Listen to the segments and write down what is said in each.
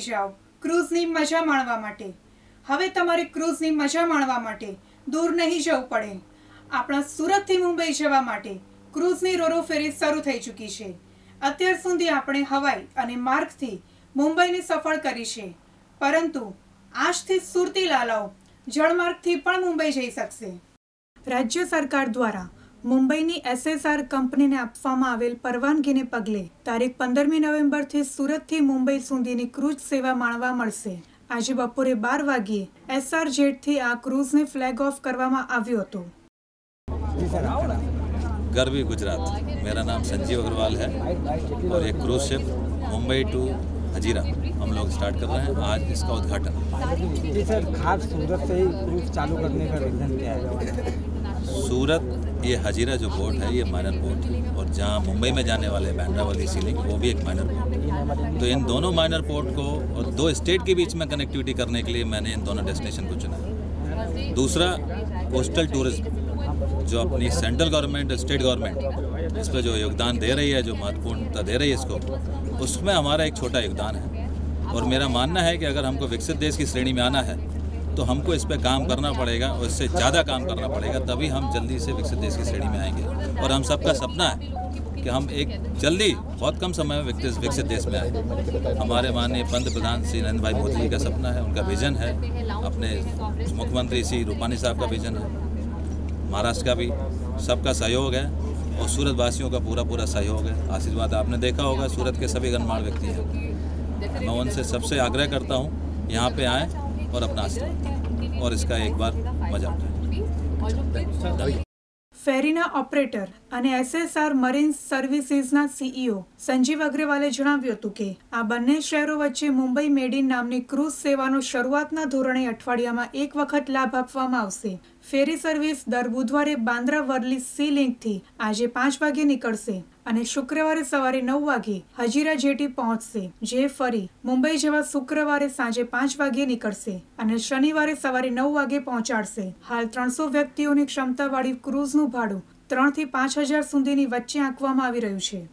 થઈ જાઓ ક્રૂઝની મજા માણવા માટે હવે તમારે ક્રૂઝની મજા માણવા માટે દૂર નહીં જવું પડે આપણા સુરતથી મુંબઈ જવા માટે ક્રૂઝની રોરો ફેરી શરૂ થઈ ચૂકી છે અત્યાર સુધી આપણે હવાઈ અને માર્ગથી મુંબઈને સફળ કરી છે પરંતુ આજથી સુરતી લાલાઓ જળમાર્ગથી પણ મુંબઈ જઈ શકશે રાજ્ય સરકાર દ્વારા મુંબઈની એસએસઆર કંપનીને આપવામાં આવેલ પરવાનગીને પગલે તારીખ પંદરમી નવેમ્બરથી સુરતથી મુંબઈ સુધીની ક્રૂઝ સેવા માણવા મળશે આજે બપોરે બાર વાગ્યે એસઆર જેટથી આ ક્રૂઝને ફ્લેગ ઓફ કરવામાં આવ્યો હતો ગરવી ગુજરાત મેરા નામ સંજીવ અગ્રવાલ હૈ और एक क्रूज शिप हजीरा हम लोग स्टार्ट कर रहे हैं आज इसका उद्घाटन सर खास सूरत से चालू करने का रीज़न क्या है सूरत ये हजीरा जो बोर्ड है ये माइनर बोर्ड है और जहाँ मुंबई में जाने वाले बैंड्रा वाली सीलिंग वो भी एक माइनर पोर्ट है तो इन दोनों माइनर पोर्ट को और दो स्टेट के बीच में कनेक्टिविटी करने के लिए मैंने इन दोनों डेस्टिनेशन को चुना है दूसरा कोस्टल टूरिज्म जो अपनी सेंट्रल गवर्नमेंट स्टेट गवर्नमेंट इस पर जो योगदान दे रही है जो महत्वपूर्णता दे रही है इसको उसमें हमारा एक छोटा योगदान है और मेरा मानना है कि अगर हमको विकसित देश की श्रेणी में आना है तो हमको इस पर काम करना पड़ेगा और इससे ज़्यादा काम करना पड़ेगा तभी हम जल्दी से विकसित देश की श्रेणी में आएंगे और हम सबका सपना है कि हम एक जल्दी बहुत कम समय में विकसित विकसित देश में आए हमारे माननीय पंत प्रधान श्री नरेंद्र भाई मोदी जी का सपना है उनका विजन है अपने मुख्यमंत्री श्री रूपानी साहब का विजन है महाराष्ट्र का भी सबका सहयोग है और सूरत वासियों का पूरा पूरा सहयोग है आशीर्वाद आपने देखा होगा सूरत के सभी गणमान्य व्यक्ति हैं मैं उनसे सबसे आग्रह करता हूँ यहाँ पे आएँ और अपना आशीर्वाद और इसका एक बार मजा उठाएँ ફેરીના ઓપરેટર અને એસએસઆર મરીન સર્વિસીસના સીઈઓ સંજીવ અગ્રવાલે જણાવ્યું હતું કે આ બંને શહેરો વચ્ચે મુંબઈ મેડિન નામની ક્રૂઝ સેવાનો શરૂઆતના ધોરણે અઠવાડિયામાં એક વખત લાભ આપવામાં આવશે ફેરી સર્વિસ દર બુધવારે બાંદ્રા વર્લી સી લિંકથી આજે પાંચ વાગે નીકળશે અને શુક્રવારે સવારે નવ વાગે હજીરા જેટી પહોંચશે જે ફરી મુંબઈ જેવા શુક્રવારે સાંજે પાંચ વાગે નીકળશે અને શનિવારે સવારે નવ વાગે પહોંચાડશે હાલ ત્રણસો વ્યક્તિઓની ક્ષમતાવાળી ક્રૂઝનું ભાડું ત્રણથી પાંચ હજાર સુધીની વચ્ચે આંકવામાં આવી રહ્યું છે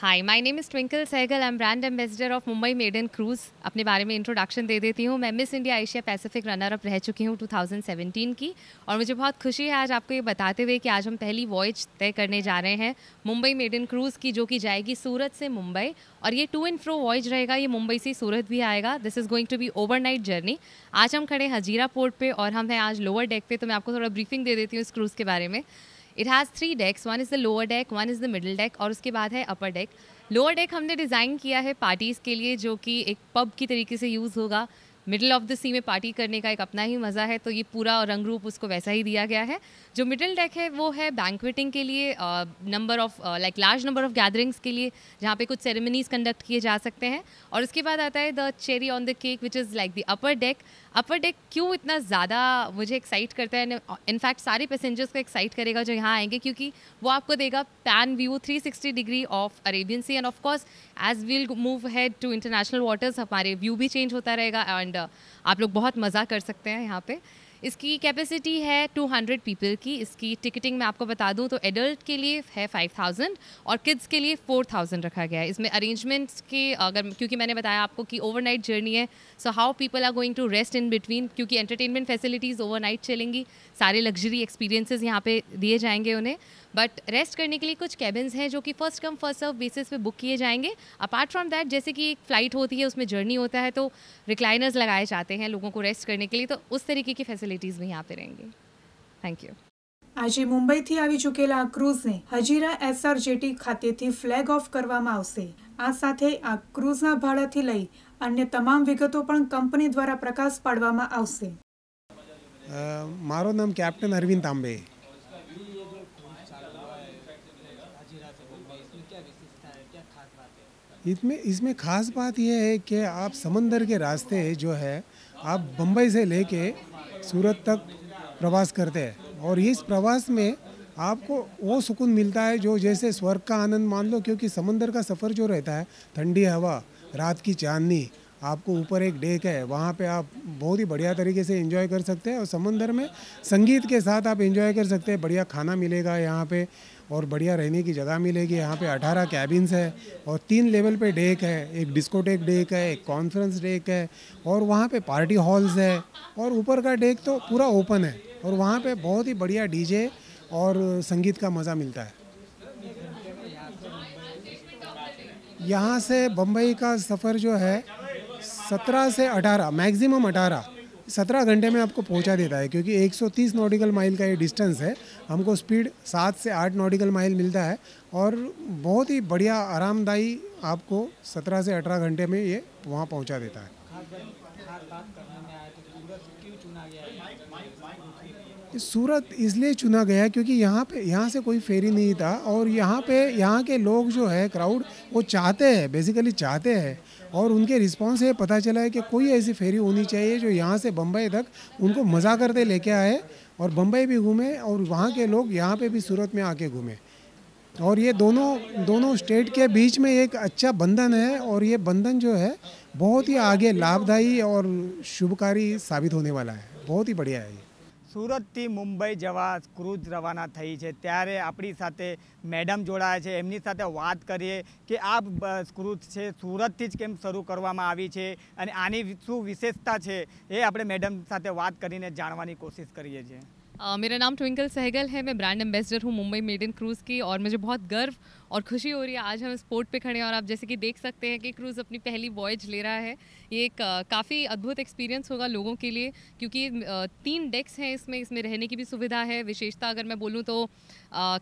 hi my name is Twinkle Sehgal I am brand ambassador of Mumbai maiden cruise अपने बारे में इंट्रोडक्शन दे देती हूँ मैं miss India Asia Pacific runner up रह चुकी हूँ 2017 की और मुझे बहुत खुशी है आज आपको ये बताते हुए कि आज हम पहली वॉयज तय करने जा रहे हैं मुंबई मेड इन क्रूज़ की जो कि जाएगी सूरत से मुंबई और ये टू एंड फ्रो वॉयज रहेगा ये मुंबई से सूरत भी आएगा this is going to be night journey आज हम खड़े हजीरा पोर्ट पर और हम हैं आज लोअर डेक पर तो मैं आपको थोड़ा ब्रीफिंग दे देती हूँ इस क्रूज़ के बारे में it has three decks one is the lower deck one is the middle deck और उसके बाद है अपर डेक लोअर डेक हमने डिज़ाइन किया है पार्टीज़ के लिए जो कि एक पब की तरीके से यूज़ होगा मिडिल ऑफ द सी में पार्टी करने का एक अपना ही मज़ा है तो ये पूरा रंग रूप उसको वैसा ही दिया गया है जो मिडिल डेक है वो है बैंकवेटिंग के लिए number of like large number of gatherings के लिए जहाँ पे कुछ सेरेमनीज कंडक्ट किए जा सकते हैं और उसके बाद आता है the cherry on the cake which is like the upper deck upper deck क्यों इतना ज़्यादा मुझे एक्साइट करता है इनफैक्ट सारे पैसेंजर्स को एक्साइट करेगा जो यहाँ आएंगे क्योंकि वो आपको देगा pan view 360 degree of Arabian sea and of course as we'll move ahead to international waters हमारे व्यू भी चेंज होता रहेगा एंड uh, आप लोग बहुत मज़ा कर सकते हैं यहाँ पर इसकी कैपेसिटी है 200 पीपल की इसकी टिकटिंग मैं आपको बता दूं तो एडल्ट के लिए है 5000 और किड्स के लिए 4000 रखा गया है इसमें अरेंजमेंट्स के अगर क्योंकि मैंने बताया आपको कि ओवरनाइट जर्नी है so how people are going to rest in between क्योंकि एंटरटेनमेंट फैसिलिटीज़ ओवरनाइट चलेंगी सारे लग्जरी एक्सपीरियंसेस यहाँ पे दिए जाएंगे उन्हें बट रेस्ट करने के लिए कुछ कैबिन्स हैं जो कि first come first serve basis पे बुक किए जाएंगे अपार्ट फ्रॉम दैट जैसे कि एक फ़्लाइट होती है उसमें जर्नी होता है तो रिक्लाइनर्स लगाए जाते हैं लोगों को रेस्ट करने के लिए तो उस तरीके की फैसिलिटीज़ भी यहाँ पे रहेंगे थैंक यू યુ આજે મુંબઈથી આવી ચૂકેલા આ ક્રૂઝને હજીરા એસઆર જેટી ખાતેથી ફ્લેગ ઓફ કરવામાં આવશે આ સાથે આ ક્રૂઝના ભાડાથી લઈ અન્ય તમામ વિગતો પણ કંપની દ્વારા પ્રકાશ પાડવામાં આવશે મારું નામ કેપ્ટન અરવિંદ તાંબે इसमें इसमें खास बात यह है कि आप समंदर के रास्ते जो है आप बम्बई से लेके सूरत तक प्रवास करते हैं और इस प्रवास में आपको वो सुकून मिलता है जो जैसे स्वर्ग का आनंद मान लो क्योंकि समंदर का सफ़र जो रहता है ठंडी हवा रात की चांदनी आपको ऊपर एक डेक है वहाँ पे आप बहुत ही बढ़िया तरीके से एंजॉय कर सकते हैं और समंदर में संगीत के साथ आप एंजॉय कर सकते हैं बढ़िया खाना मिलेगा यहाँ पे और बढ़िया रहने की जगह मिलेगी यहाँ पे 18 कैबिन्स है और तीन लेवल पे डेक है एक डिस्कोटेक डेक है एक कॉन्फ्रेंस डेक है और वहाँ पर पार्टी हॉल्स है और ऊपर का डेक तो पूरा ओपन है और वहाँ पर बहुत ही बढ़िया डी और संगीत का मज़ा मिलता है यहाँ से बम्बई का सफ़र जो है सत्रह से अठारह मैक्सिमम अठारह सत्रह घंटे में आपको पहुंचा देता है क्योंकि 130 नॉटिकल माइल का ये डिस्टेंस है हमको स्पीड सात से आठ नॉटिकल माइल मिलता है और बहुत ही बढ़िया आरामदायी आपको सत्रह से अठारह घंटे में ये वहाँ पहुँचा देता है सूरत इसलिए चुना गया क्योंकि यहाँ पे यहाँ से कोई फेरी नहीं था और यहाँ पे यहाँ के लोग जो है क्राउड वो चाहते हैं बेसिकली चाहते हैं और उनके रिस्पांस से पता चला है कि कोई ऐसी फेरी होनी चाहिए जो यहाँ से बम्बई तक उनको मज़ा करते लेके आए और बम्बई भी घूमे और वहाँ के लोग यहाँ पे भी सूरत में आके घूमें और ये दोनों दोनों स्टेट के बीच में एक अच्छा बंधन है और ये बंधन जो है बहुत ही आगे लाभदायक और शुभकारी साबित होने वाला है बहुत ही बढ़िया है ये सूरत की मुंबई जवास क्रूड रवाना થઈ છે ત્યારે આપણી સાથે મેડમ જોડાયા છે એમની સાથે વાત કરીએ કે આ સ્કૃત છે સુરત થી જ કેમ શરૂ કરવામાં આવી છે અને આની શું વિશેષતા છે એ આપણે મેડમ સાથે વાત કરીને જાણવાની કોશિશ કરીએ છે Uh, मेरा नाम ट्विंकल सहगल है मैं ब्रांड एम्बेसडर हूँ मुंबई मेड इन क्रूज़ की और मुझे बहुत गर्व और खुशी हो रही है आज हम इस पोर्ट पे खड़े हैं और आप जैसे कि देख सकते हैं कि क्रूज़ अपनी पहली वॉयज ले रहा है ये एक काफ़ी अद्भुत एक्सपीरियंस होगा लोगों के लिए क्योंकि तीन डेक्स हैं इसमें इसमें रहने की भी सुविधा है विशेषता अगर मैं बोलूँ तो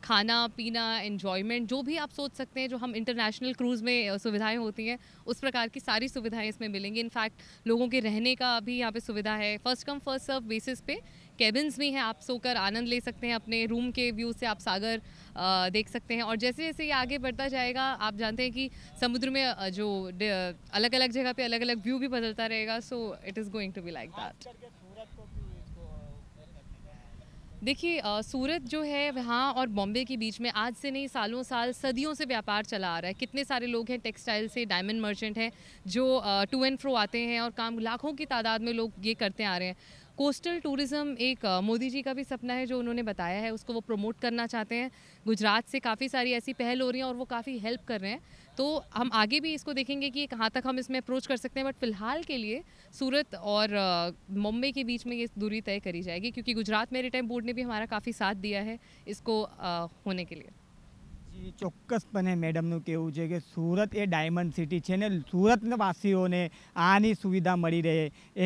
खाना पीना इन्जॉयमेंट जो भी आप सोच सकते हैं जो हम इंटरनेशनल क्रूज़ में सुविधाएँ होती हैं उस प्रकार की सारी सुविधाएँ इसमें मिलेंगी इनफैक्ट लोगों के रहने का भी यहाँ पर सुविधा है first come first serve basis पे केबिन्स भी हैं आप सोकर आनंद ले सकते हैं अपने रूम के व्यू से आप सागर देख सकते हैं और जैसे जैसे ये आगे बढ़ता जाएगा आप जानते हैं कि समुद्र में जो अलग अलग जगह पे अलग अलग व्यू भी बदलता रहेगा so it is going to be like that देखिए सूरत जो है वहाँ और बॉम्बे के बीच में आज से नहीं सालों साल सदियों से व्यापार चला आ रहा है कितने सारे लोग हैं टेक्सटाइल से डायमंड मर्चेंट हैं जो टू एंड फ्रो आते हैं और काम लाखों की तादाद में लोग ये करते आ रहे हैं कोस्टल टूरिज़्म एक मोदी जी का भी सपना है जो उन्होंने बताया है उसको वो प्रमोट करना चाहते हैं गुजरात से काफ़ी सारी ऐसी पहल हो रही हैं और वो काफ़ी हेल्प कर रहे हैं तो हम आगे भी इसको देखेंगे कि कहाँ तक हम इसमें अप्रोच कर सकते हैं बट फिलहाल के लिए सूरत और मुंबई के बीच में ये दूरी तय करी जाएगी क्योंकि गुजरात मेरे टाइम बोर्ड ने भी हमारा काफ़ी साथ दिया है इसको होने के लिए જી ચોક્કસપણે મેડમનું કહેવું છે કે સુરત એ ડાયમંડ સિટી છે ને સુરતના વાસીઓને આની સુવિધા મળી રહે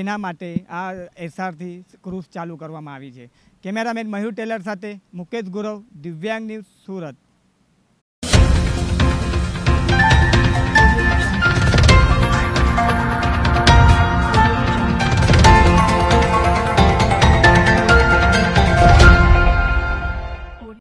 એના માટે આ એસઆરથી ક્રુઝ ચાલુ કરવામાં આવી છે કેમેરામેન મયુર ટેલર સાથે મુકેશ ગુરવ દિવ્યાંગ ન્યૂઝ સુરત